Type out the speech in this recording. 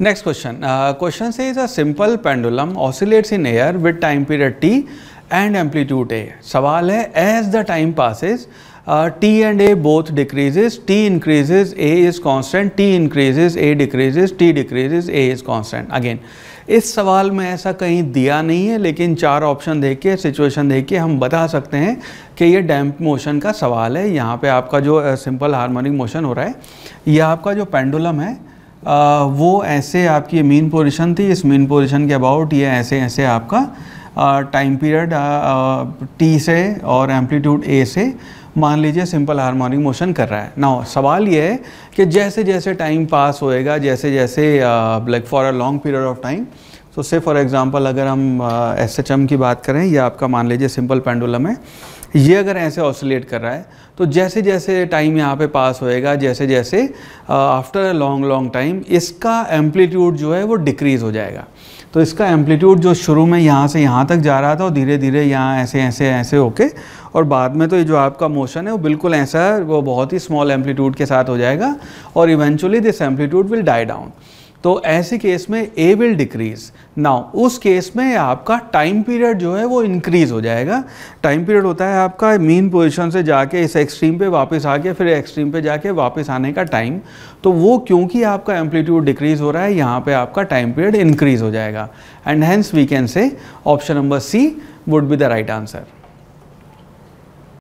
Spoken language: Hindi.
नेक्स्ट क्वेश्चन क्वेश्चन से is a simple pendulum oscillates in air with time period T and amplitude A सवाल है as the time passes T and A both decreases T increases A is constant T increases A decreases T decreases A is constant again इस सवाल में ऐसा कहीं दिया नहीं है लेकिन चार ऑप्शन देख के सिचुएशन देख के हम बता सकते हैं कि ये डैम्प मोशन का सवाल है यहाँ पे आपका जो सिंपल हार्मोनिक मोशन हो रहा है यह आपका जो पेंडुलम है वो ऐसे आपकी मेन पोजिशन थी इस मेन पोजिशन के अबाउट ये ऐसे ऐसे आपका टाइम पीरियड टी से और एम्पलीट्यूड ए से मान लीजिए सिंपल हारमोनिक मोशन कर रहा है ना सवाल ये है कि जैसे जैसे टाइम पास होएगा जैसे जैसे like for a long period of time तो से फॉर एग्ज़ाम्पल अगर हम एस एच एम की बात करें या आपका मान लीजिए सिंपल पेंडुलम है ये अगर ऐसे ऑसोलेट कर रहा है तो जैसे जैसे टाइम यहाँ पे पास होएगा जैसे जैसे after a long long time इसका एम्पलीट्यूड जो है वो डिक्रीज़ हो जाएगा तो इसका एम्पलीट्यूड जो शुरू में यहाँ से यहाँ तक जा रहा था और धीरे धीरे यहाँ ऐसे ऐसे ऐसे होके और बाद में तो ये जो आपका मोशन है वो बिल्कुल ऐसा वो बहुत ही स्मॉल एम्पलीट्यूड के साथ हो जाएगा और eventually this amplitude will die down तो ऐसे केस में ए विल डिक्रीज नाउ उस केस में आपका टाइम पीरियड जो है वो इंक्रीज हो जाएगा टाइम पीरियड होता है आपका मेन पोजीशन से जाके इस एक्सट्रीम पे वापस आके फिर एक्सट्रीम पे जाके वापस आने का टाइम तो वो क्योंकि आपका एम्पलीट्यूड डिक्रीज हो रहा है यहाँ पे आपका टाइम पीरियड इंक्रीज हो जाएगा and hence we can say option number C would be the right answer